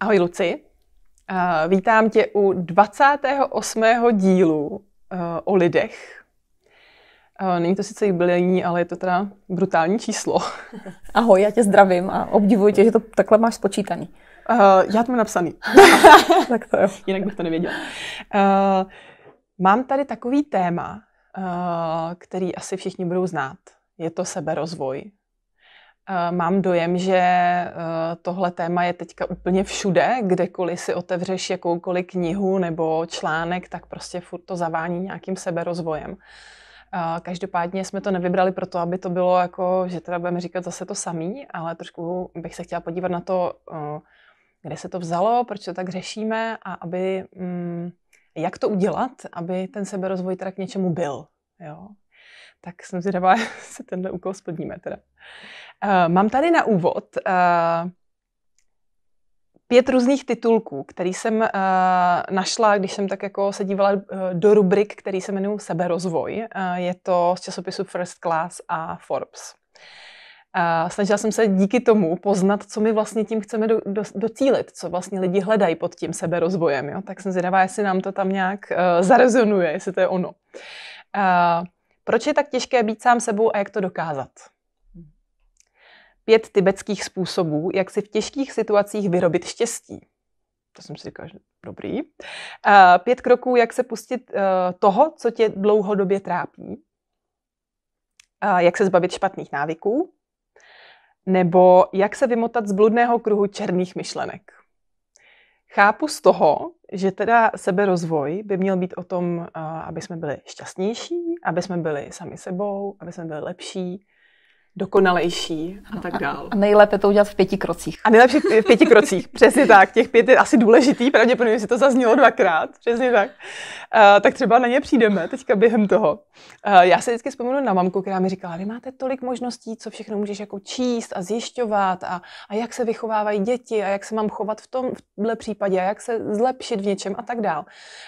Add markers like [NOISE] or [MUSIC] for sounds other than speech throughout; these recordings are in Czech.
Ahoj Luci, eh, vítám tě u 28. dílu eh, o lidech. Eh, není to sice jubilejní, ale je to teda brutální číslo. [LAUGHS] Ahoj, já tě zdravím a obdivuji tě, že to takhle máš spočítaný. Uh, já to mám napsaný. [LAUGHS] tak to jo. Jinak bych to nevěděla. Uh, mám tady takový téma, uh, který asi všichni budou znát. Je to seberozvoj Eh, mám dojem, že eh, tohle téma je teďka úplně všude, kdekoliv si otevřeš jakoukoliv knihu nebo článek, tak prostě furt to zavání nějakým seberozvojem. Eh, každopádně jsme to nevybrali proto, aby to bylo jako, že teda budeme říkat zase to samý, ale trošku bych se chtěla podívat na to, kde se to vzalo, proč to tak řešíme a aby, mm, jak to udělat, aby ten seberozvoj teda k něčemu byl. Jo? tak jsem zvědavá, se [LAUGHS] tenhle úkol splníme teda. Uh, mám tady na úvod uh, pět různých titulků, který jsem uh, našla, když jsem tak jako se dívala uh, do rubrik, který se jmenují Seberozvoj. Uh, je to z časopisu First Class a Forbes. Uh, snažila jsem se díky tomu poznat, co my vlastně tím chceme do, do, docílit, co vlastně lidi hledají pod tím seberozvojem. Jo? Tak jsem zvědavá, jestli nám to tam nějak uh, zarezonuje, jestli to je ono. Uh, proč je tak těžké být sám sebou a jak to dokázat? Pět tibetských způsobů, jak si v těžkých situacích vyrobit štěstí. To jsem si říkal, že dobrý. Pět kroků, jak se pustit eh, toho, co tě dlouhodobě trápí. Jak se zbavit špatných návyků. Nebo jak se vymotat z bludného kruhu černých myšlenek chápu z toho, že teda seberozvoj by měl být o tom, eh, aby jsme byli šťastnější, aby jsme byli sami sebou, aby jsme byli lepší, dokonalejší a tak dál. A nejlépe to udělat v pěti krocích. A nejlepší v pěti krocích, [LAUGHS] přesně tak. Těch pět je asi důležitý, pravděpodobně si to zaznělo dvakrát, přesně tak. Uh, tak třeba na ně přijdeme teďka během toho. Uh, já se vždycky vzpomínám na mamku, která mi říkala, vy máte tolik možností, co všechno můžeš jako číst a zjišťovat a, a jak se vychovávají děti a jak se mám chovat v tomhle případě a jak se zlepšit v něčem a tak dál.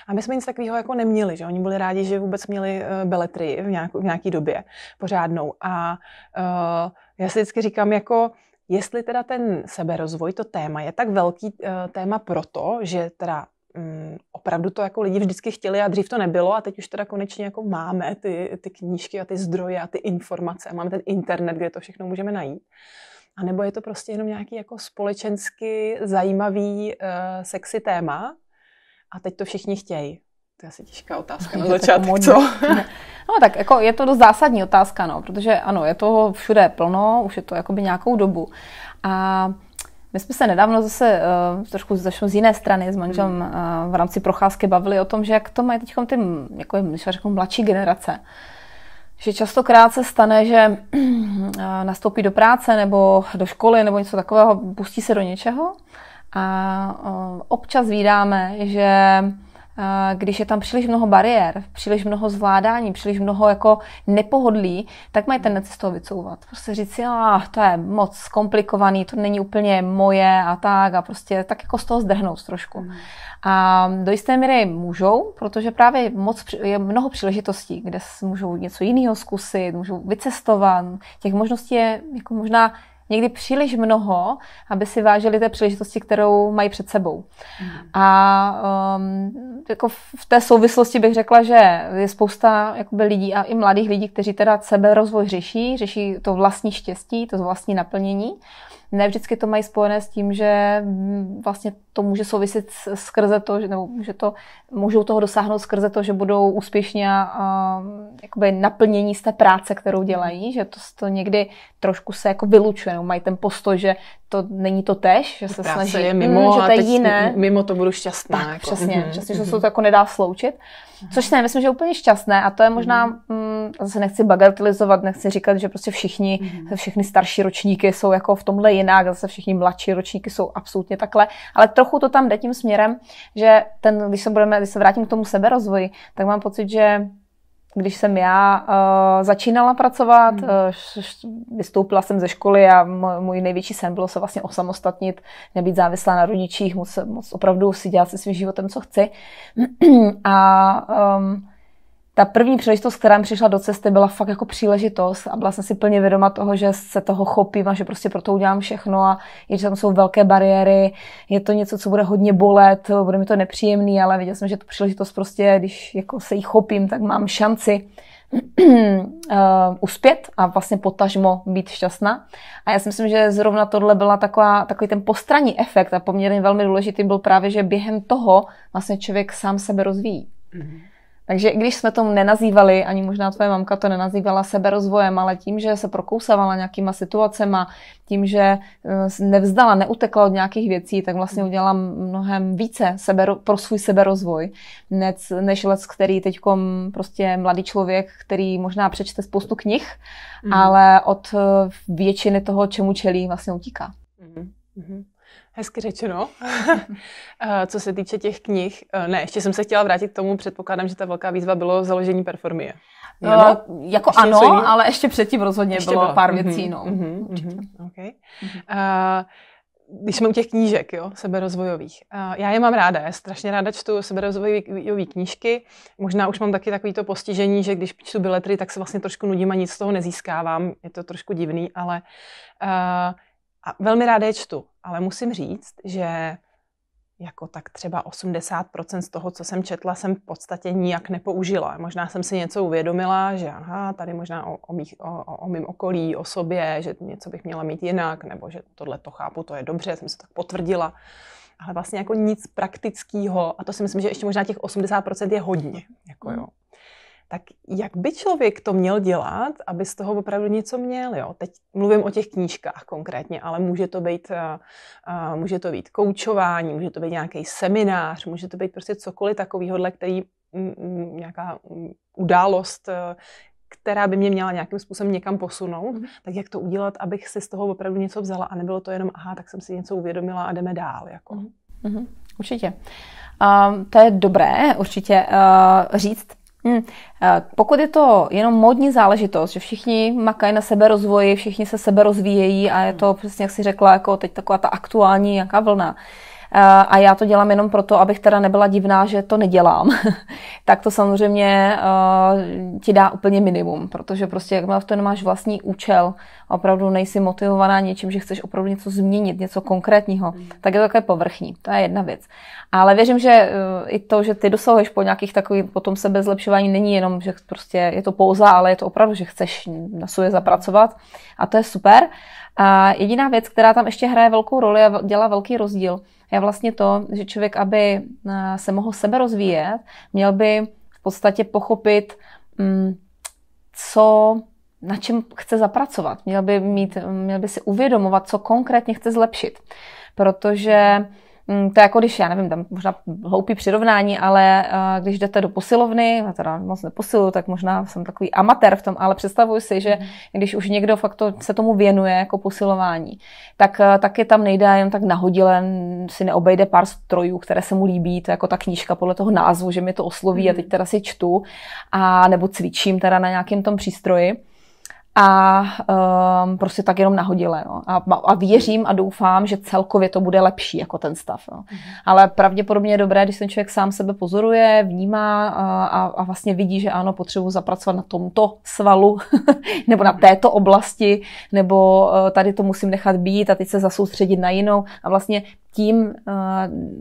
A my jsme nic takového jako neměli, že oni byli rádi, že vůbec měli eh, beletry v, nějak, v nějaký době pořádnou. A uh, Eh, já si vždycky říkám, jako jestli teda ten seberozvoj, to téma je tak velký eh, téma proto, že teda um, opravdu to jako lidi vždycky chtěli a dřív to nebylo a teď už teda konečně jako máme ty, ty knížky a ty zdroje a ty informace a máme ten internet, kde to všechno můžeme najít. A nebo je to prostě jenom nějaký jako společensky zajímavý uh, sexy téma a teď to všichni chtějí. To je asi těžká otázka [LAUGHS] na začátek, jako co? [LAUGHS] No tak jako je to dost zásadní otázka, no, protože ano, je to všude plno, už je to jakoby nějakou dobu. A my jsme se nedávno zase uh, trošku začnu z jiné strany s manželem uh, v rámci procházky bavili o tom, že jak to mají teď ty, jako řeknu, mladší generace. Že častokrát se stane, že uh, nastoupí do práce nebo do školy nebo něco takového, pustí se do něčeho a uh, občas vídáme, že Eh, když je tam příliš mnoho bariér, příliš mnoho zvládání, příliš mnoho jako nepohodlí, tak mají ten z toho vycouvat. Prostě říct si, ah, to je moc komplikovaný, to není úplně moje a tak a prostě tak jako z toho zdrhnout trošku. Mm. A do jisté míry můžou, protože právě moc, je mnoho příležitostí, kde můžou něco jiného zkusit, můžou vycestovat. Těch možností je jako možná někdy příliš mnoho, aby si vážili té příležitosti, kterou mají před sebou. Mm. A um, jako v té souvislosti bych řekla, že je spousta jakoby, lidí a i mladých lidí, kteří teda sebe rozvoj řeší, řeší to vlastní štěstí, to vlastní naplnění. Ne vždycky to mají spojené s tím, že mm, vlastně to může souviset skrze to, že, nebo že to, můžou toho dosáhnout skrze to, že budou úspěšně a, um, naplnění z té práce, kterou dělají, že to, to někdy trošku se jako vylučuje nebo mají ten postoj, že to není to tež, že se Práce snaží, je mm, mimo, mm, že to je jiné. Mimo to budu šťastná. Tak, jako. přesně, mm-hmm. přesně, že se mhm. to jako nedá sloučit. Což ne, myslím, že je úplně šťastné a to je možná, mhm. mm, zase nechci bagatelizovat, nechci říkat, že prostě všichni, mm-hmm. všechny starší ročníky jsou jako v tomhle jinak, zase všichni mladší ročníky jsou absolutně takhle, ale trochu to tam jde tím směrem, že ten, když se, budeme, když se vrátím k tomu seberozvoji, tak mám pocit, že když jsem já uh, začínala pracovat, hmm. Eh, š, vystoupila jsem ze školy a můj největší sen bylo se vlastně osamostatnit, nebýt závislá na rodičích, moc, moc opravdu si dělat se svým životem, co chci. [CLEARS THROAT] a um, ta první příležitost, která mi přišla do cesty, byla fakt jako příležitost a byla jsem si plně vědoma toho, že se toho chopím a že prostě pro to udělám všechno a je, že tam jsou velké bariéry, je to něco, co bude hodně bolet, bude mi to nepříjemný, ale věděla jsem, že tu příležitost prostě, když jako se jí chopím, tak mám šanci uh, [CLEARS THROAT] uspět a vlastně potažmo být šťastná. A já si myslím, že zrovna tohle byla taková, takový ten postranní efekt a poměrně velmi důležitý byl právě, že během toho vlastně člověk sám sebe rozvíjí. Mm-hmm. Takže i když jsme to nenazývali, ani možná tvoje mamka to nenazývala seberozvojem, ale tím, že se prokousávala nějakýma situacema, tím, že eh, nevzdala, neutekla od nějakých věcí, tak vlastně udělala mnohem více sebero, pro svůj seberozvoj, než, než let, který teď prostě mladý člověk, který možná přečte spoustu knih, mm. ale od eh, většiny toho, čemu čelí, vlastně utíká. Mm-hmm. Hezky řečeno. [LAUGHS] Eh, co se týče těch knih, eh, ne, ještě jsem se chtěla vrátit k tomu, předpokládám, že ta velká výzva bylo založení performie. Eh, Nebo? jako ještě ano, ale ještě předtím rozhodně ještě bylo, bylo pár mm-hmm. věcí. No. Mm-hmm. mm-hmm. Okay. mm-hmm. Uh, když jsme u těch knížek, jo, seberozvojových. Uh, já je mám ráda, já strašně ráda čtu seberozvojové knížky. Možná už mám taky takový to postižení, že když čtu beletry, tak se vlastně trošku nudím a nic z toho nezískávám. Je to trošku divný, ale uh, a velmi ráda je čtu, ale musím říct, že jako tak třeba 80% z toho, co jsem četla, jsem v podstatě nijak nepoužila. Možná jsem si něco uvědomila, že aha, tady možná o, o, mých, o, o mým okolí, o sobě, že něco bych měla mít jinak, nebo že tohle to chápu, to je dobře, jsem se tak potvrdila. Ale vlastně jako nic praktického, a to si myslím, že ještě možná těch 80% je hodně. Jako hmm. jo tak jak by člověk to měl dělat, aby z toho opravdu něco měl? Jo? Teď mluvím o těch knížkách konkrétně, ale může to být, eh, eh, může to být koučování, může to být nějaký seminář, může to být prostě cokoliv takového, který mm, mm, nějaká mm, událost, eh, která by mě měla nějakým způsobem někam posunout, mm. tak jak to udělat, abych si z toho opravdu něco vzala a nebylo to jenom, aha, tak jsem si něco uvědomila a jdeme dál. Jako. Mm. Mm-hmm. Určitě. Uh, to je dobré určitě uh, říct Hmm. Pokud je to jenom modní záležitost, že všichni makají na sebe rozvoji, všichni se sebe rozvíjejí a je to přesně, jak si řekla, jako teď taková ta aktuální nějaká vlna, a já to dělám jenom proto, abych teda nebyla divná, že to nedělám, [LAUGHS] tak to samozřejmě eh, ti dá úplně minimum, protože prostě jakmile v tom máš vlastní účel, opravdu nejsi motivovaná něčím, že chceš opravdu něco změnit, něco konkrétního, tak je to takové povrchní. To je jedna věc. Ale věřím, že eh, i to, že ty dosahuješ po nějakých takových potom sebezlepšování, není jenom, že prostě je to pouza, ale je to opravdu, že chceš na sobě zapracovat a to je super. A jediná věc, která tam ještě hraje velkou roli a dělá velký rozdíl, je vlastně to, že člověk, aby eh, se mohl sebe rozvíjet, měl by v podstatě pochopit, mm, co na čem chce zapracovat. Měl by, mít, měl by si uvědomovat, co konkrétně chce zlepšit. Protože Mm, to je jako když, já nevím, tam možná hloupý přirovnání, ale uh, když jdete do posilovny, já teda moc neposilu, tak možná jsem takový amatér v tom, ale představuji si, že mhm. když už někdo fakt to, se tomu věnuje jako posilování, tak uh, eh, taky tam nejde jen tak nahodile, si neobejde pár strojů, které se mu líbí, to je jako ta knížka podle toho názvu, že mi to osloví mm. a teď mhm. teda si čtu, a nebo cvičím teda na nějakém tom přístroji a um, prostě tak jenom nahodile. No. A, a věřím a doufám, že celkově to bude lepší jako ten stav. No. Mhm. Ale pravděpodobně je dobré, když ten člověk sám sebe pozoruje, vnímá a, a vlastně vidí, že ano, potřebuji zapracovat na tomto svalu [LAUGHS] nebo na této oblasti, nebo eh, tady to musím nechat být a teď se zasoustředit na jinou. A vlastně tím uh,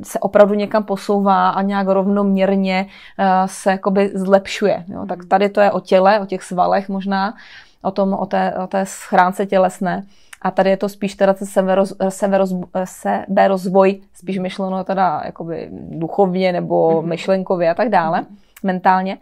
se opravdu někam posouvá a nějak rovnoměrně uh, se jakoby zlepšuje. Jo. Tak mhm. tady to je o těle, o těch svalech možná. Uh, o, tom, o, té, o té schránce tělesné. A tady je to spíš teda ten severoz, severoz, spíš myšleno teda jakoby duchovně nebo mhm. myšlenkově a tak dále. Mm-hmm mentálně.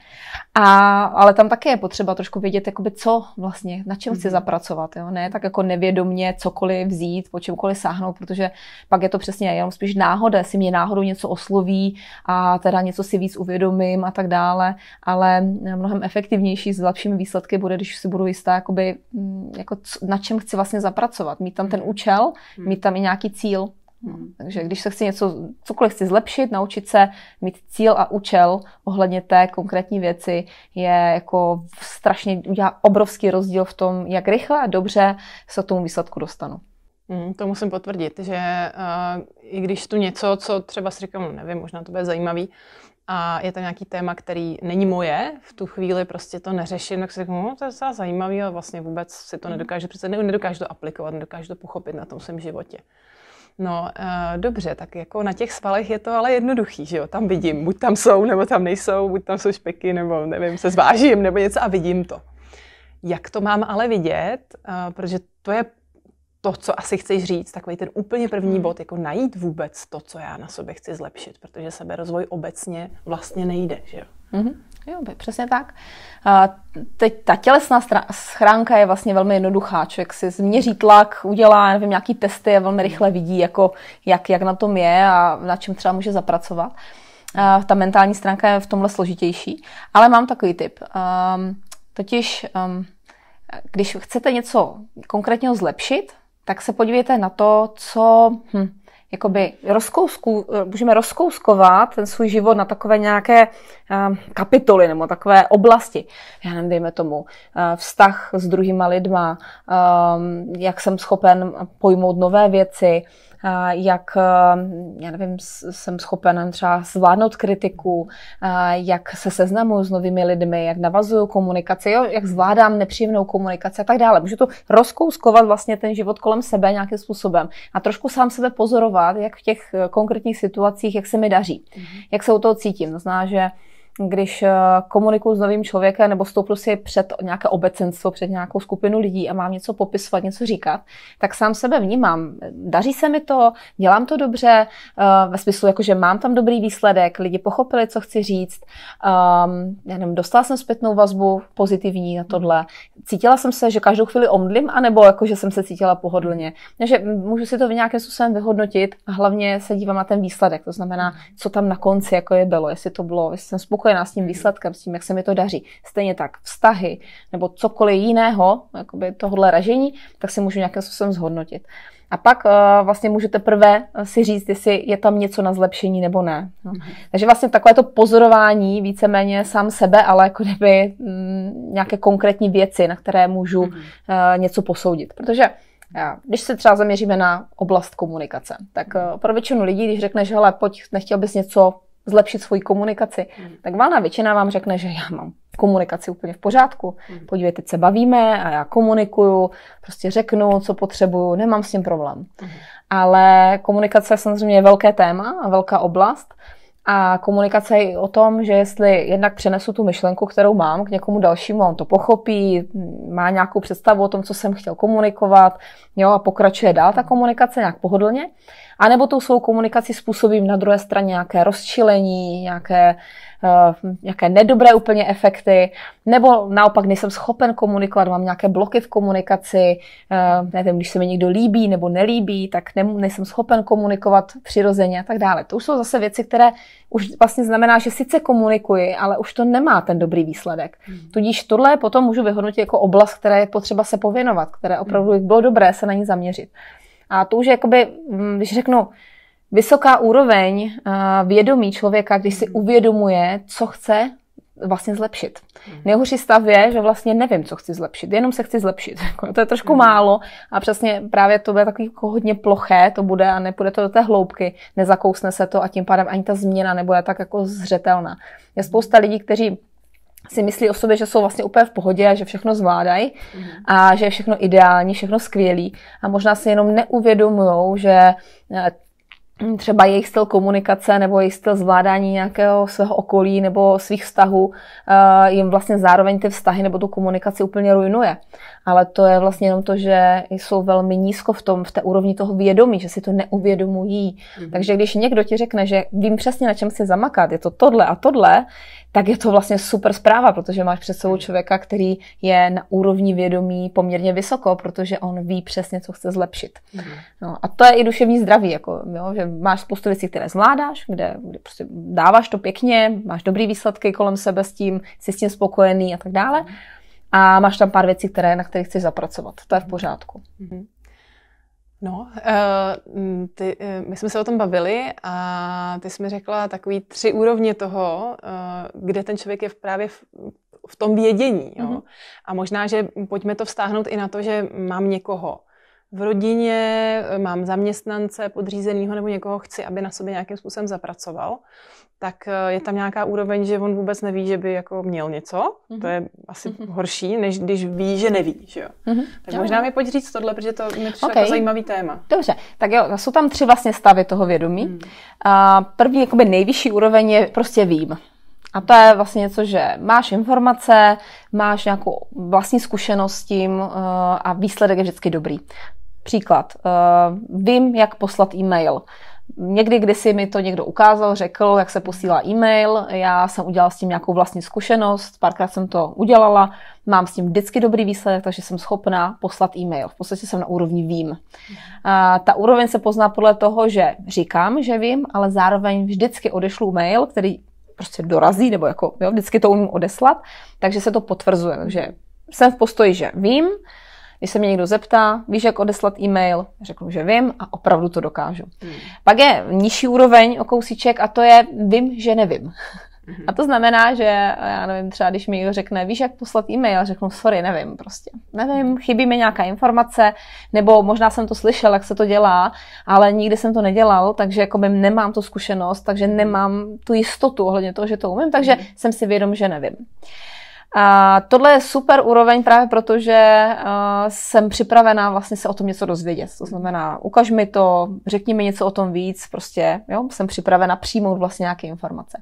A, ale tam také je potřeba trošku vědět, jakoby co vlastně, na čem chci mhm. zapracovat. Jo? Ne tak jako nevědomně cokoliv vzít, po čemkoliv sáhnout, protože pak je to přesně jenom spíš náhoda, jestli mě náhodou něco osloví a teda něco si víc uvědomím a tak dále. Ale eh, mnohem efektivnější s lepšími výsledky bude, když si budu jistá, jakoby, mm, jako na čem chci vlastně zapracovat. Mít tam ten mhm. účel, mhm. mít tam i nějaký cíl. Hmm. Takže když se chci něco, cokoliv chci zlepšit, naučit se mít cíl a účel ohledně té konkrétní věci, je jako strašně, udělá obrovský rozdíl v tom, jak rychle a dobře se k tomu výsledku dostanu. Hmm, to musím potvrdit, že uh, i když tu něco, co třeba si říkám, nevím, možná to bude zajímavý, a je to nějaký téma, který není moje, v tu chvíli prostě to neřeším, tak si říkám, no, to je docela zajímavý, ale vlastně vůbec si to hmm. nedokážu, přece nedokážu to aplikovat, nedokážu to pochopit na tom svém životě. No uh, dobře, tak jako na těch svalech je to ale jednoduchý, že jo, tam vidím, buď tam jsou, nebo tam nejsou, buď tam jsou špeky, nebo nevím, se zvážím, nebo něco a vidím to. Jak to mám ale vidět, uh, protože to je to, co asi chceš říct, takový ten úplně první hmm. bod, jako najít vůbec to, co já na sobě chci zlepšit, protože sebe rozvoj obecně vlastně nejde, že jo. Mm-hmm. Jo, by, přesně tak. A teď ta tělesná schránka je vlastně velmi jednoduchá. Člověk si změří tlak, udělá nevím, nějaký testy a velmi rychle vidí, jako, jak, jak na tom je a na čem třeba může zapracovat. A ta mentální stránka je v tomhle složitější. Ale mám takový tip. Um, totiž, um, když chcete něco konkrétně zlepšit, tak se podívejte na to, co... Hm, jakoby rozkousku, můžeme rozkouskovat ten svůj život na takové nějaké eh, kapitoly nebo takové oblasti. Já nevím, dejme tomu, eh, vztah s druhýma lidma, eh, jak jsem schopen pojmout nové věci, jak eh, já nevím, jsem schopen třeba zvládnout kritiku, eh, jak se seznamuju s novými lidmi, jak navazuju komunikaci, jo, jak zvládám nepříjemnou komunikaci a tak dále. Můžu to rozkouskovat vlastně ten život kolem sebe nějakým způsobem a trošku sám sebe pozorovat, jak v těch eh, konkrétních situacích, jak se mi daří, mm-hmm. jak se u toho cítím. To znamená, že když eh, komunikuju s novým člověkem nebo stoupnu si před nějaké obecenstvo, před nějakou skupinu lidí a mám něco popisovat, něco říkat, tak sám sebe vnímám. Daří se mi to, dělám to dobře, eh, ve smyslu, jako, že mám tam dobrý výsledek, lidi pochopili, co chci říct, um, dostala jsem zpětnou vazbu pozitivní na tohle, cítila jsem se, že každou chvíli omdlím, anebo jako, že jsem se cítila pohodlně. Takže můžu si to v nějakém způsobem vyhodnotit a hlavně se dívám na ten výsledek, to znamená, co tam na konci jako je bylo, jestli to bylo, jestli jsem spokojená, spokojená s tím výsledkem, s tím, jak se mi to daří. Stejně tak vztahy nebo cokoliv jiného, jakoby tohle ražení, tak si můžu nějakým způsobem zhodnotit. A pak uh, vlastně můžete prvé eh, si říct, jestli je tam něco na zlepšení nebo ne. No. Mhm. Takže vlastně takové to pozorování víceméně sám sebe, ale jako kdyby mm, nějaké konkrétní věci, na které můžu uh, něco posoudit. Protože když se třeba zaměříme na oblast komunikace, tak pro většinu lidí, když řekneš, hele, pojď, nechtěl bys něco zlepšit svoji komunikaci, mm. tak valná většina vám řekne, že já mám komunikaci úplně v pořádku. Mm. Podívejte, se bavíme a já komunikuju, prostě řeknu, co potřebuju, nemám s tím problém. Mm. Ale komunikace samozřejmě velké téma a velká oblast. A komunikace je o tom, že jestli jednak přenesu tu myšlenku, kterou mám k někomu dalšímu, on to pochopí, má nějakou představu o tom, co jsem chtěl komunikovat, jo, a pokračuje dál ta komunikace nějak pohodlně. A nebo tou svou komunikací způsobím na druhé straně nějaké rozčilení, nějaké, uh, nějaké nedobré úplně efekty, nebo naopak nejsem schopen komunikovat, mám nějaké bloky v komunikaci, uh, nevím, když se mi někdo líbí nebo nelíbí, tak ne, nejsem schopen komunikovat přirozeně a tak dále. To už jsou zase věci, které už vlastně znamená, že sice komunikuji, ale už to nemá ten dobrý výsledek. Hmm. Tudíž tohle potom můžu vyhodnotit jako oblast, které je potřeba se pověnovat, které opravdu hmm. bylo dobré se na ní zaměřit. A to už je jakoby, mm, když řeknu, vysoká úroveň eh, vědomí člověka, když si mhm. uvědomuje, co chce vlastně zlepšit. Mhm. Nejhorší stav je, že vlastně nevím, co chci zlepšit, jenom se chci zlepšit. [LAUGHS] To je trošku mhm. málo a přesně právě to bude takový jako hodně ploché, to bude a nepůjde to do té hloubky, nezakousne se to a tím pádem ani ta změna nebude tak jako zřetelná. Je spousta lidí, kteří si myslí o sobě, že jsou vlastně úplně v pohodě a že všechno zvládají mm. a že je všechno ideální, všechno skvělý. A možná si jenom neuvědomují, že eh, třeba jejich styl komunikace nebo jejich styl zvládání nějakého svého okolí nebo svých vztahů eh, jim vlastně zároveň ty vztahy nebo tu komunikaci úplně rujnuje ale to je vlastně jenom to, že jsou velmi nízko v tom, v té úrovni toho vědomí, že si to neuvědomují. Mm-hmm. Takže když někdo ti řekne, že vím přesně, na čem si zamakat, je to tohle a tohle, tak je to vlastně super zpráva, protože máš před sebou mhm. člověka, který je na úrovni vědomí poměrně vysoko, protože on ví přesně, co chce zlepšit. Mm-hmm. No, a to je i duševní zdraví, jako, jo, že máš spoustu věcí, které zvládáš, kde, kde prostě dáváš to pěkně, máš dobrý výsledky kolem sebe s tím, jsi s tím spokojený a tak dále. Mm-hmm a máš tam pár věcí, které, na kterých chceš zapracovat. To je v pořádku. Mhm. No, eh, mm, ty, eh, my jsme se o tom bavili a ty jsi mi řekla takový tři úrovně toho, eh, kde ten člověk je v právě v, v tom vědění. Jo? Mm-hmm. A možná, že pojďme to vstáhnout i na to, že mám někoho v rodině, mám zaměstnance, podřízeného nebo někoho chci, aby na sobě nějakým způsobem zapracoval. Uh, tak eh, je tam nějaká úroveň, že on vůbec neví, že by jako měl něco. Mm-hmm. To mhm. je asi mm-hmm. horší, než když ví, že neví. Že jo? Mm-hmm. Tak jo. možná mi pojď říct tohle, protože to je to jako okay. jako zajímavý téma. Dobře, tak jo, jsou tam tři vlastně stavy toho vědomí. Mm. A první, jakoby nejvyšší úroveň je prostě vím. A to je vlastně něco, že máš informace, máš nějakou vlastní zkušenost s tím eh, a výsledek je vždycky dobrý. Příklad. Eh, vím, jak poslat e-mail. Někdy si mi to někdo ukázal, řekl, jak se posílá e-mail, já jsem udělala s tím nějakou vlastní zkušenost, párkrát jsem to udělala, mám s tím vždycky dobrý výsledek, takže jsem schopná poslat e-mail. V podstatě jsem na úrovni vím. A ta úroveň se pozná podle toho, že říkám, že vím, ale zároveň vždycky odešlu mail, který prostě dorazí, nebo jako, jo, vždycky to umím odeslat, takže se to potvrzuje. že jsem v postoji, že vím, když se mě někdo zeptá, víš, jak odeslat e-mail, řeknu, že vím a opravdu to dokážu. Hmm. Pak je nižší úroveň o kousíček a to je vím, že nevím. Hmm. A to znamená, že eh, já nevím, třeba když mi někdo řekne, víš, jak poslat e-mail, řeknu, sorry, nevím prostě. Nevím, hmm. chybí mi nějaká informace, nebo možná jsem to slyšel, jak se to dělá, ale nikdy jsem to nedělal, takže jako bym nemám tu zkušenost, takže nemám tu jistotu ohledně toho, že to umím, takže hmm. jsem si vědom, že nevím. A tohle je super úroveň právě proto, že eh, jsem připravená vlastně se o tom něco dozvědět. To znamená, ukaž mi to, řekni mi něco o tom víc, prostě jo, jsem připravena přijmout vlastně nějaké informace.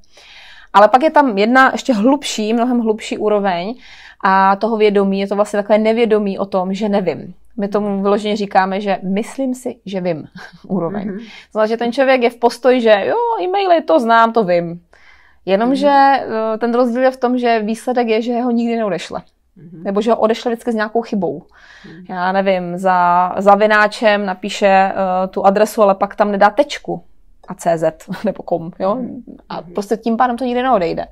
Ale pak je tam jedna ještě hlubší, mnohem hlubší úroveň a toho vědomí, je to vlastně takové nevědomí o tom, že nevím. My tomu vyloženě říkáme, že myslím si, že vím [LAUGHS] úroveň. Mm-hmm. Znamená, že ten člověk je v postoji, že jo, e-maily, to znám, to vím. Jenomže mm-hmm. ten rozdíl je v tom, že výsledek je, že ho nikdy neodešle. Mm-hmm. Nebo že ho odešle vždycky s nějakou chybou. Mm-hmm. Já nevím, za, za vináčem napíše uh, tu adresu, ale pak tam nedá tečku a CZ [LAUGHS] nebo kom, jo? Mhm. A mhm. prostě tím pádem to nikdy neodejde.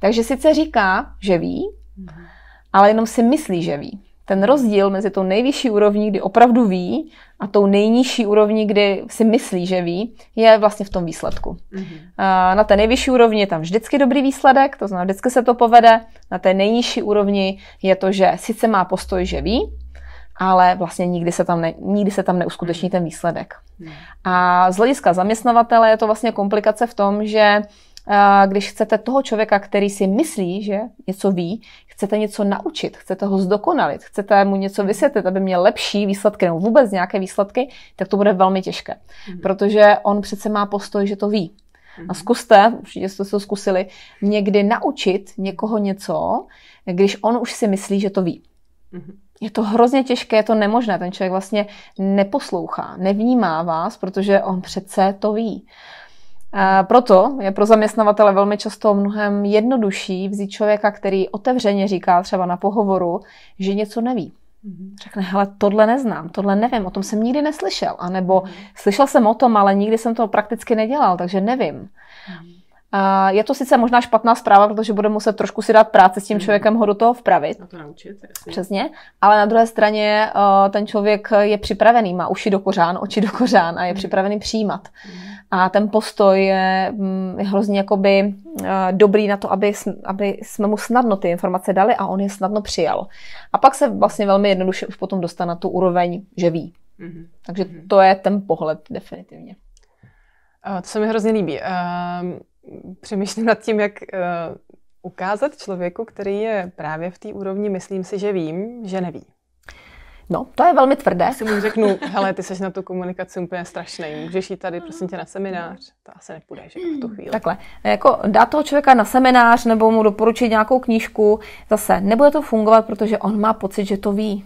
Takže sice říká, že ví, mhm. ale jenom si myslí, že ví ten rozdíl mezi tou nejvyšší úrovní, kdy opravdu ví, a tou nejnižší úrovní, kdy si myslí, že ví, je vlastně v tom výsledku. Mm-hmm. Na té nejvyšší úrovni je tam vždycky dobrý výsledek, to znamená, vždycky se to povede. Na té nejnižší úrovni je to, že sice má postoj, že ví, ale vlastně nikdy se tam, ne, nikdy se tam neuskuteční ten výsledek. Mm. A z hlediska zaměstnavatele je to vlastně komplikace v tom, že když chcete toho člověka, který si myslí, že něco ví, chcete něco naučit, chcete ho zdokonalit, chcete mu něco vysvětlit, aby měl lepší výsledky nebo vůbec nějaké výsledky, tak to bude velmi těžké. Mhm. Protože on přece má postoj, že to ví. A mhm. zkuste, určitě jste to zkusili, někdy naučit někoho něco, když on už si myslí, že to ví. Mhm. Je to hrozně těžké, je to nemožné. Ten člověk vlastně neposlouchá, nevnímá vás, protože on přece to ví proto je pro zaměstnavatele velmi často mnohem jednodušší vzít člověka, který otevřeně říká třeba na pohovoru, že něco neví. Mhm. Řekne, hele, tohle neznám, tohle nevím, o tom jsem nikdy neslyšel. A nebo mhm. slyšel jsem o tom, ale nikdy jsem to prakticky nedělal, takže nevím. Mhm. A je to sice možná špatná zpráva, protože bude muset trošku si dát práci s tím člověkem, ho do toho vpravit. A to naučit, jasně. Přesně. Ale na druhé straně eh, ten člověk je připravený, má uši do kořán, oči do kořán a je připravený přijímat. Mm. A ten postoj je mm, hrozně jakoby eh, dobrý na to, aby, aby jsme mu snadno ty informace dali a on je snadno přijal. A pak se vlastně velmi jednoduše už potom dostane na tu úroveň, že ví. Mm-hmm. Takže mhm. to je ten pohled definitivně. To se mi hrozně líbí. Ehm, přemýšlím nad tím, jak eh, ukázat člověku, který je právě v té úrovni, myslím si, že vím, že neví. No, to je velmi tvrdé. Si mu řeknu, hele, ty jsi na tu komunikaci úplně strašný, můžeš jít tady prosím tě na seminář, to asi nepůjde, že v tu chvíli. Takhle, jako dát toho člověka na seminář nebo mu doporučit nějakou knížku, zase nebude to fungovat, protože on má pocit, že to ví.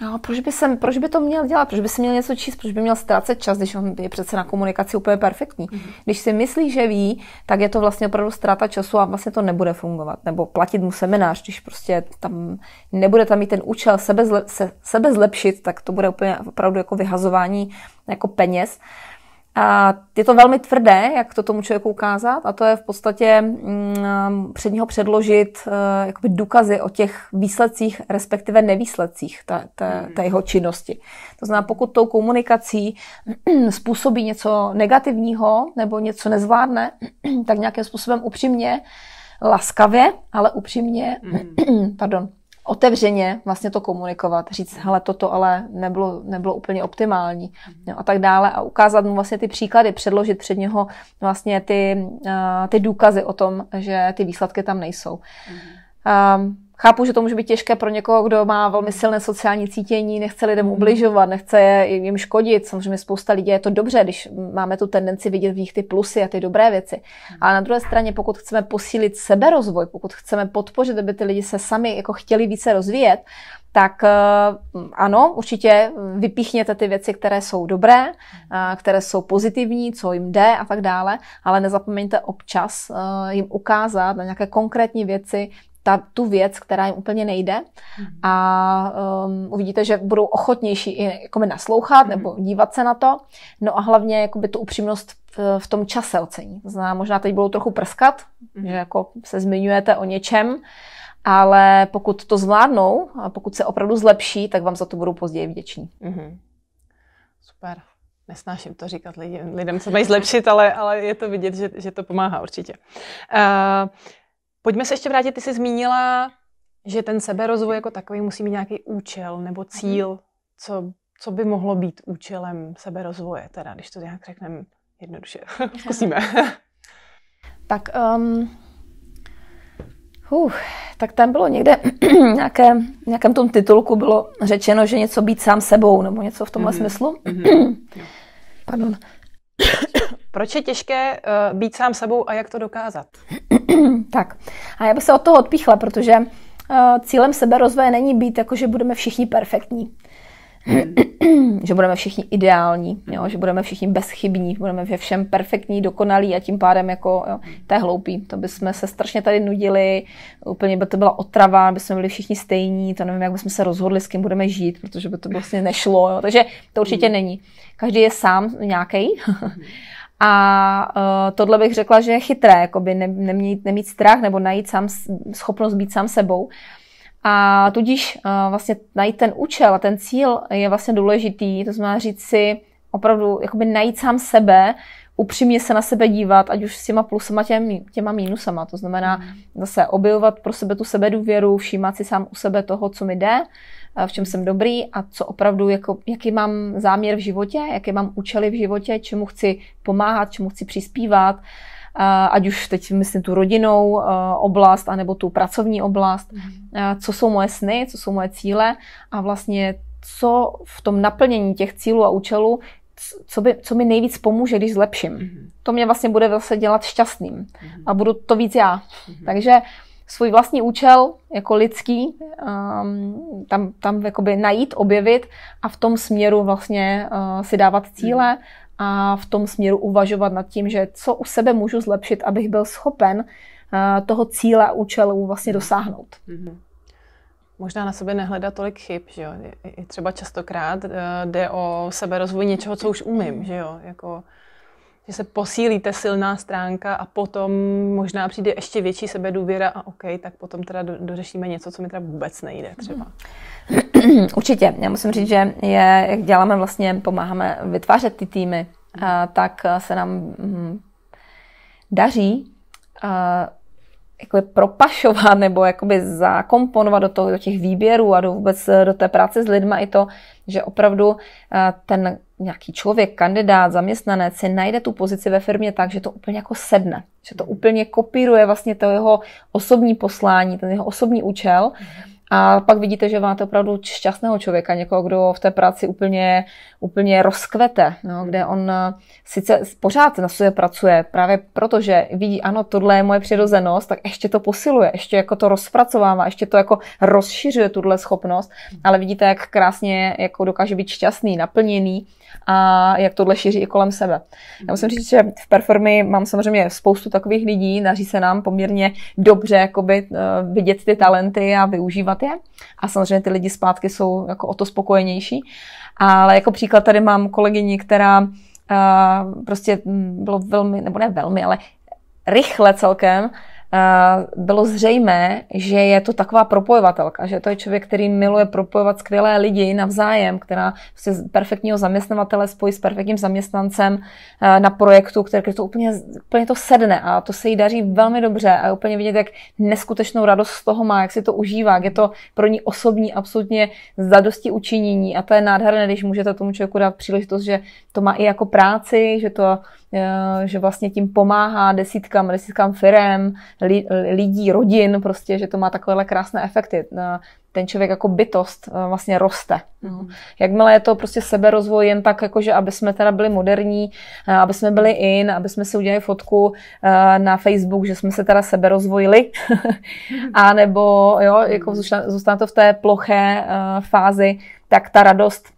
No, proč by, jsem, proč by to měl dělat? Proč by si měl něco číst? Proč by měl ztrácet čas, když on je přece na komunikaci úplně perfektní? Mm-hmm. Když si myslí, že ví, tak je to vlastně opravdu ztráta času a vlastně to nebude fungovat. Nebo platit mu seminář, když prostě tam nebude tam mít ten účel sebe, zle, se, sebe zlepšit, tak to bude úplně opravdu jako vyhazování jako peněz. Uh, a je to velmi tvrdé, jak to tomu člověku ukázat, a to je v podstatě mm, před něho předložit uh, jakoby důkazy o těch výsledcích, respektive nevýsledcích té, té, mhm. té jeho činnosti. To znamená, pokud tou komunikací [CLEARS THROAT] způsobí něco negativního nebo něco nezvládne, [CLEARS THROAT] tak nějakým způsobem upřímně, laskavě, ale upřímně, mhm. [CLEARS THROAT] pardon, otevřeně vlastně to komunikovat, říct, hele, toto ale nebylo, nebylo úplně optimální mhm. jo, a tak dále a ukázat mu vlastně ty příklady, předložit před něho vlastně ty, eh, ty důkazy o tom, že ty výsledky tam nejsou. Mm-hmm. Um, Chápu, že to může být těžké pro někoho, kdo má velmi silné sociální cítění, nechce lidem mhm. ubližovat, nechce jim škodit. Samozřejmě spousta lidí je to dobře, když máme tu tendenci vidět v nich ty plusy a ty dobré věci. Mhm. Ale na druhé straně, pokud chceme posílit seberozvoj, pokud chceme podpořit, aby ty lidi se sami jako chtěli více rozvíjet, tak eh, ano, určitě vypíchněte ty věci, které jsou dobré, mhm. eh, které jsou pozitivní, co jim jde a tak dále, ale nezapomeňte občas eh, jim ukázat na nějaké konkrétní věci, ta, tu věc, která jim úplně nejde. Mhm. A um, uvidíte, že budou ochotnější i jakoby naslouchat mm. nebo dívat se na to. No a hlavně jakoby tu upřímnost v, v tom čase ocení. To znamená, možná teď budou trochu prskat, mm. že jako se zmiňujete o něčem, ale pokud to zvládnou a pokud se opravdu zlepší, tak vám za to budou později vděční. Mm-hmm. Super. Nesnáším to říkat lidem, lidem co mají zlepšit, ale, ale je to vidět, že, že to pomáhá určitě. Uh, Pojďme se ještě vrátit, ty jsi zmínila, že ten seberozvoj jako takový musí mít nějaký účel nebo mhm. cíl, co, co by mohlo být účelem seberozvoje, teda když to nějak řekneme jednoduše. [LAUGHS] Zkusíme. [LAUGHS] tak, um, uh, tak tam bylo někde, [CLEARS THROAT] nějaké, nějakém tom titulku bylo řečeno, že něco být sám sebou, nebo něco v tomhle mm-hmm. smyslu. Mhm. [CLEARS THROAT] Pardon. Proč je těžké uh, být sám sebou a jak to dokázat? [CLEARS THROAT] tak, a já bych se od toho odpíchla, protože uh, cílem rozvoje není být jako, že budeme všichni perfektní. Hmm. [CLEARS THROAT] že budeme všichni ideální, jo? že budeme všichni bezchybní, budeme ve všem perfektní, dokonalí a tím pádem jako, jo, to je hloupý. To bychom se strašně tady nudili, úplně by to byla otrava, by jsme byli všichni stejní, to nevím, jak bychom se rozhodli, s kým budeme žít, protože by to vlastně nešlo. Jo? Takže to určitě hmm. není. Každý je sám nějaký hmm. [LAUGHS] A uh, tohle bych řekla, že je chytré, jakoby ne, nemít, nemít strach nebo najít sám, schopnost být sám sebou. A tudíž uh, vlastně najít ten účel a ten cíl je vlastně důležitý, to znamená říct si opravdu, jakoby najít sám sebe, upřímně se na sebe dívat, ať už s těma plusama, těma, těma mínusama. To znamená mm. zase objevovat pro sebe tu sebedůvěru, všímat si sám u sebe toho, co mi jde, v čem jsem dobrý a co opravdu, jako, jaký mám záměr v životě, jaké mám účely v životě, čemu chci pomáhat, čemu chci přispívat, ať už teď myslím tu rodinnou oblast, anebo tu pracovní oblast, mhm. co jsou moje sny, co jsou moje cíle a vlastně co v tom naplnění těch cílů a účelů co, by, co mi nejvíc pomůže, když zlepším. Mm-hmm. To mě vlastně bude zase dělat šťastným mm-hmm. a budu to víc já. Mm-hmm. Takže svůj vlastní účel jako lidský um, tam, tam jakoby najít, objevit a v tom směru vlastně uh, si dávat cíle a v tom směru uvažovat nad tím, že co u sebe můžu zlepšit, abych byl schopen uh, toho cíle a účelu vlastně dosáhnout. Mm-hmm. Možná na sobě nehledat tolik chyb, že jo. I třeba častokrát uh, jde o sebe rozvoj něčeho, co už umím, že jo. Jako, že se posílí ta silná stránka a potom možná přijde ještě větší sebedůvěra a OK, tak potom teda do, dořešíme něco, co mi teda vůbec nejde třeba. Mm-hmm. [CLEARS THROAT] Určitě. Já musím říct, že je, jak děláme vlastně, pomáháme vytvářet ty týmy, a, tak se nám mm, daří a, jakoby propašovat nebo jakoby zakomponovat do, toho, do těch výběrů a do vůbec eh, do té práce s lidma i to, že opravdu eh, ten nějaký člověk, kandidát, zaměstnanec si najde tu pozici ve firmě tak, že to úplně jako sedne, že to mhm. úplně kopíruje vlastně to jeho osobní poslání, ten jeho osobní účel. Mm-hmm a pak vidíte, že máte opravdu šťastného člověka, někoho, kdo v té práci úplně, úplně rozkvete, no, kde on eh, sice pořád na sobě pracuje, právě protože vidí, ano, tohle je moje přirozenost, tak ještě to posiluje, ještě jako to rozpracovává, ještě to jako rozšiřuje tuhle schopnost, ale vidíte, jak krásně jako dokáže být šťastný, naplněný a jak tohle šíří i kolem sebe. Já musím říct, že v performy mám samozřejmě spoustu takových lidí, daří se nám poměrně dobře jakoby, eh, vidět ty talenty a využívat je. A samozřejmě ty lidi zpátky jsou jako o to spokojenější. Ale jako příklad tady mám kolegyni, která eh, prostě mm, bylo velmi, nebo ne velmi, ale rychle celkem, Eh, bylo zřejmé, že je to taková propojovatelka, že to je člověk, který miluje propojovat skvělé lidi navzájem, která se z perfektního zaměstnavatele spojí s perfektním zaměstnancem eh, na projektu, který to úplně, úplně to sedne a to se jí daří velmi dobře a je úplně vidět, jak neskutečnou radost z toho má, jak si to užívá, jak je to pro ní osobní absolutně zadosti učinění a to je nádherné, když můžete tomu člověku dát příležitost, že to má i jako práci, že to Eh, že vlastně tím pomáhá desítkám, desítkám firem, lidí, rodin, prostě, že to má takovéhle krásné efekty. Eh, ten člověk jako bytost eh, vlastně roste. Mm. Jakmile je to prostě seberozvoj jen tak, jakože aby jsme teda byli moderní, aby jsme byli in, aby jsme si udělali fotku na Facebook, že jsme se teda seberozvojili, mhm. [LAUGHS] a nebo jo, jako mhm. zůstane to v té ploché fázi, tak ta radost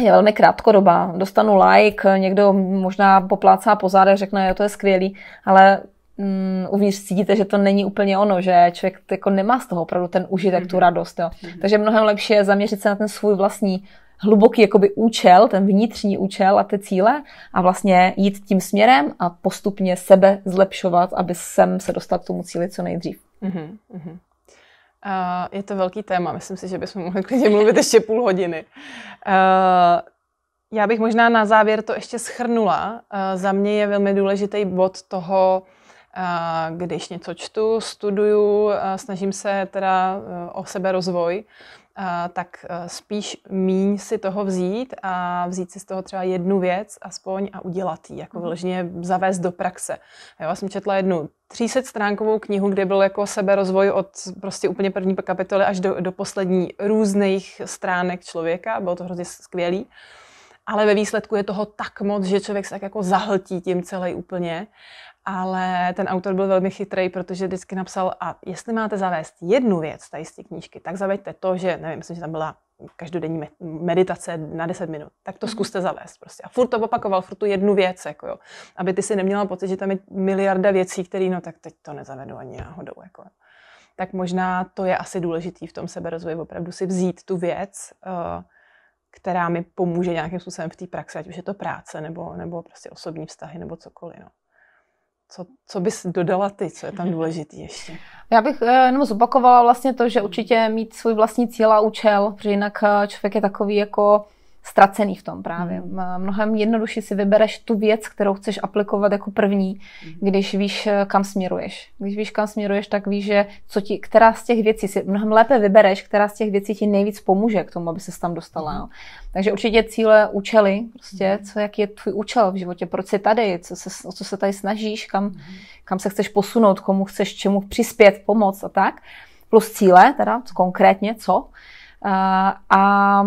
je velmi krátkodobá. Dostanu like, někdo možná poplácá po zádech, řekne, jo, to je skvělý, ale mm, uvnitř cítíte, že to není úplně ono, že člověk jako nemá z toho opravdu ten užitek, mm-hmm. tu mhm. radost. Jo. Mm-hmm. Takže mnohem lepší je zaměřit se na ten svůj vlastní hluboký jakoby účel, ten vnitřní účel a ty cíle a vlastně jít tím směrem a postupně sebe zlepšovat, aby sem se dostat k tomu cíli co nejdřív. Mm-hmm. Uh, je to velký téma, myslím si, že bychom mohli klidně mluvit ještě půl hodiny. Uh, já bych možná na závěr to ještě schrnula. Uh, za mě je velmi důležitý bod toho, když něco čtu, studuju, snažím se teda o sebe rozvoj, tak e, spíš míň si toho vzít a vzít si z toho třeba jednu věc aspoň a udělat ji, jako mhm. vyloženě zavést do praxe. Já jsem četla jednu 300 stránkovou knihu, kde byl jako seberozvoj od prostě úplně první kapitoly až do, do poslední různých stránek člověka, bylo to hrozně skvělý ale ve výsledku je toho tak moc, že člověk se tak jako zahltí tím celý úplně ale ten autor byl velmi chytrý, protože vždycky napsal, a jestli máte zavést jednu věc tady z té knížky, tak zaveďte to, že, nevím, myslím, že tam byla každodenní meditace na 10 minut, tak to mhm. zkuste zavést prostě. A furt to opakoval, furt tu jednu věc, jako jo. Aby ty si neměla pocit, že tam je miliarda věcí, které, no tak teď to nezavedu ani náhodou, jako Tak možná to je asi důležitý v tom seberozvoji, opravdu si vzít tu věc, eh, která mi pomůže nějakým způsobem v té praxi, ať už je to práce, nebo, nebo prostě osobní vztahy, nebo cokoliv, no co, co bys dodala ty, co je tam důležitý ještě? Já bych eh, jenom zopakovala vlastně to, že určitě mít svůj vlastní cíl a účel, protože jinak eh, člověk je takový jako ztracený v tom právě. Mm. Mnohem jednodušší si vybereš tu věc, kterou chceš aplikovat jako první, mm. když víš, eh, kam směruješ. Když víš, kam směruješ, tak víš, že co ti, která z těch věcí si mnohem lépe vybereš, která z těch věcí ti nejvíc pomůže k tomu, aby se tam dostala. Mm. Takže určitě cíle, účely, prostě, mm. co, jaký je tvůj účel v životě, proč jsi tady, co se, o co se tady snažíš, kam, mm. kam se chceš posunout, komu chceš čemu přispět, pomoct a tak. Plus cíle, teda konkrétně co. A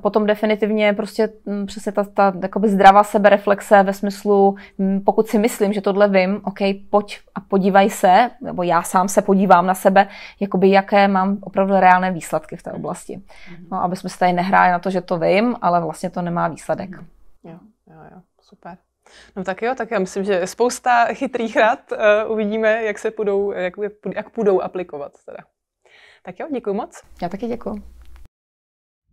potom definitivně prostě mm, přesně ta, ta jakoby zdravá sebereflexe ve smyslu, mm, pokud si myslím, že tohle vím, OK, pojď a podívej se, nebo já sám se podívám na sebe, jakoby jaké mám opravdu reálné výsledky v té oblasti. Mhm. No, aby jsme se tady nehráli na to, že to vím, ale vlastně to nemá výsledek. Mhm. Jo, jo, jo, super. No tak jo, tak já myslím, že spousta chytrých rad. Uh, uvidíme, jak se půjdou, jak, jak půjdou aplikovat. Teda. Tak jo, děkuji moc. Já taky děkuji.